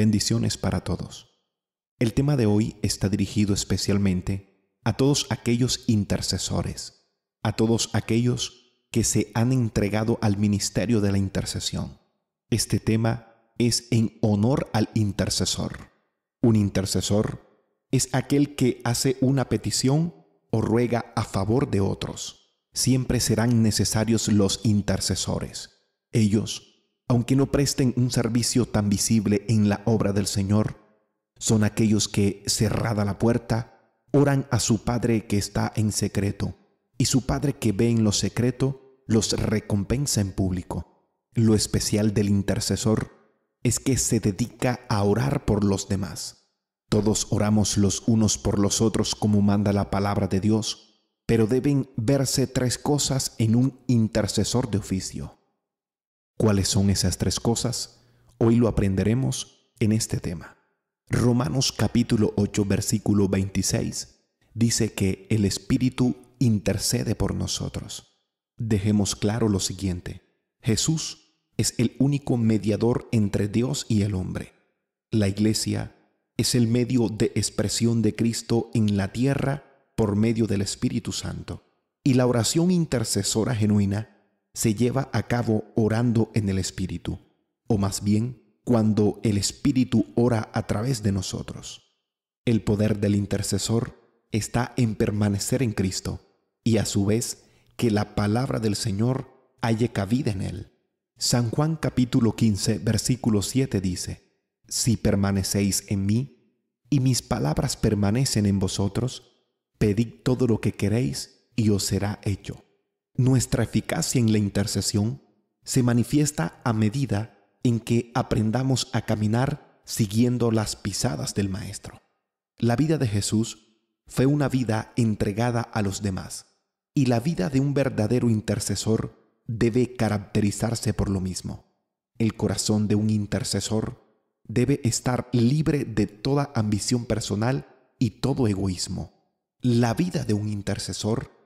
Bendiciones para todos. El tema de hoy está dirigido especialmente a todos aquellos intercesores, a todos aquellos que se han entregado al ministerio de la intercesión. Este tema es en honor al intercesor. Un intercesor es aquel que hace una petición o ruega a favor de otros. Siempre serán necesarios los intercesores. Ellos aunque no presten un servicio tan visible en la obra del Señor, son aquellos que, cerrada la puerta, oran a su Padre que está en secreto, y su Padre que ve en lo secreto los recompensa en público. Lo especial del intercesor es que se dedica a orar por los demás. Todos oramos los unos por los otros como manda la palabra de Dios, pero deben verse tres cosas en un intercesor de oficio. ¿Cuáles son esas tres cosas? Hoy lo aprenderemos en este tema. Romanos capítulo 8 versículo 26 dice que el Espíritu intercede por nosotros. Dejemos claro lo siguiente. Jesús es el único mediador entre Dios y el hombre. La iglesia es el medio de expresión de Cristo en la tierra por medio del Espíritu Santo. Y la oración intercesora genuina se lleva a cabo orando en el Espíritu, o más bien cuando el Espíritu ora a través de nosotros. El poder del intercesor está en permanecer en Cristo y a su vez que la palabra del Señor halle cabida en él. San Juan capítulo 15 versículo 7 dice, Si permanecéis en mí y mis palabras permanecen en vosotros, pedid todo lo que queréis y os será hecho. Nuestra eficacia en la intercesión se manifiesta a medida en que aprendamos a caminar siguiendo las pisadas del Maestro. La vida de Jesús fue una vida entregada a los demás y la vida de un verdadero intercesor debe caracterizarse por lo mismo. El corazón de un intercesor debe estar libre de toda ambición personal y todo egoísmo. La vida de un intercesor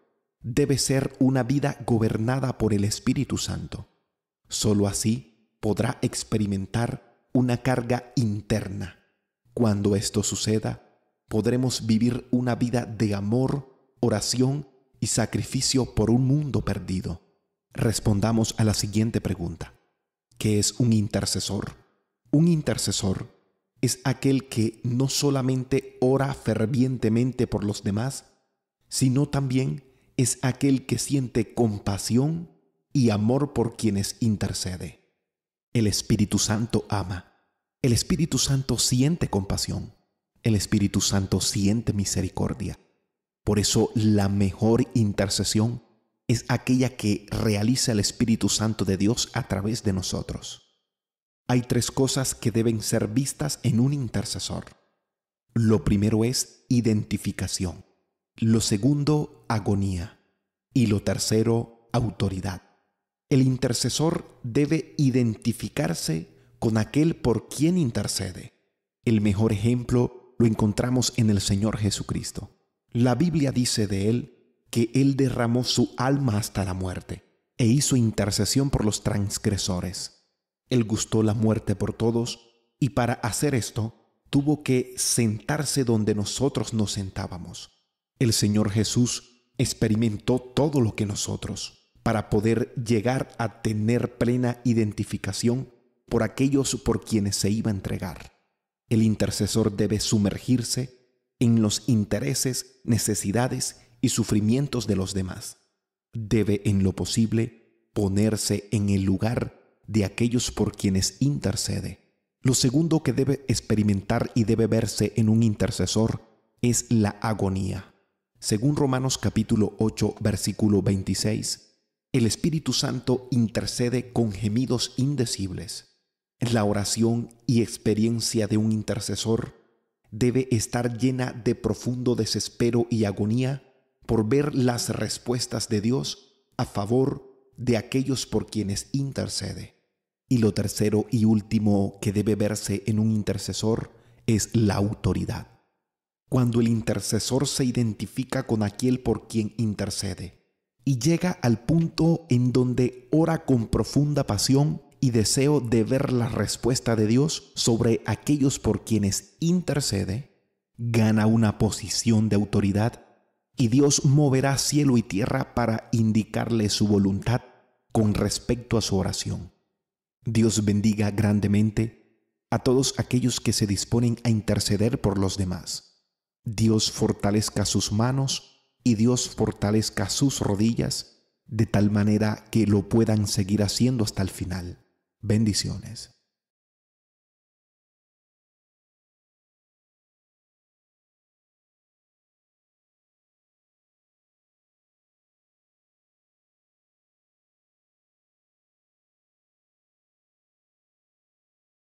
debe ser una vida gobernada por el Espíritu Santo. Solo así podrá experimentar una carga interna. Cuando esto suceda, podremos vivir una vida de amor, oración y sacrificio por un mundo perdido. Respondamos a la siguiente pregunta. ¿Qué es un intercesor? Un intercesor es aquel que no solamente ora fervientemente por los demás, sino también es aquel que siente compasión y amor por quienes intercede. El Espíritu Santo ama. El Espíritu Santo siente compasión. El Espíritu Santo siente misericordia. Por eso la mejor intercesión es aquella que realiza el Espíritu Santo de Dios a través de nosotros. Hay tres cosas que deben ser vistas en un intercesor. Lo primero es identificación. Lo segundo, agonía. Y lo tercero, autoridad. El intercesor debe identificarse con aquel por quien intercede. El mejor ejemplo lo encontramos en el Señor Jesucristo. La Biblia dice de él que él derramó su alma hasta la muerte e hizo intercesión por los transgresores. Él gustó la muerte por todos y para hacer esto tuvo que sentarse donde nosotros nos sentábamos. El Señor Jesús experimentó todo lo que nosotros para poder llegar a tener plena identificación por aquellos por quienes se iba a entregar. El intercesor debe sumergirse en los intereses, necesidades y sufrimientos de los demás. Debe en lo posible ponerse en el lugar de aquellos por quienes intercede. Lo segundo que debe experimentar y debe verse en un intercesor es la agonía según Romanos capítulo 8 versículo 26. El Espíritu Santo intercede con gemidos indecibles. La oración y experiencia de un intercesor debe estar llena de profundo desespero y agonía por ver las respuestas de Dios a favor de aquellos por quienes intercede. Y lo tercero y último que debe verse en un intercesor es la autoridad cuando el intercesor se identifica con aquel por quien intercede y llega al punto en donde ora con profunda pasión y deseo de ver la respuesta de Dios sobre aquellos por quienes intercede, gana una posición de autoridad y Dios moverá cielo y tierra para indicarle su voluntad con respecto a su oración. Dios bendiga grandemente a todos aquellos que se disponen a interceder por los demás. Dios fortalezca sus manos y Dios fortalezca sus rodillas, de tal manera que lo puedan seguir haciendo hasta el final. Bendiciones.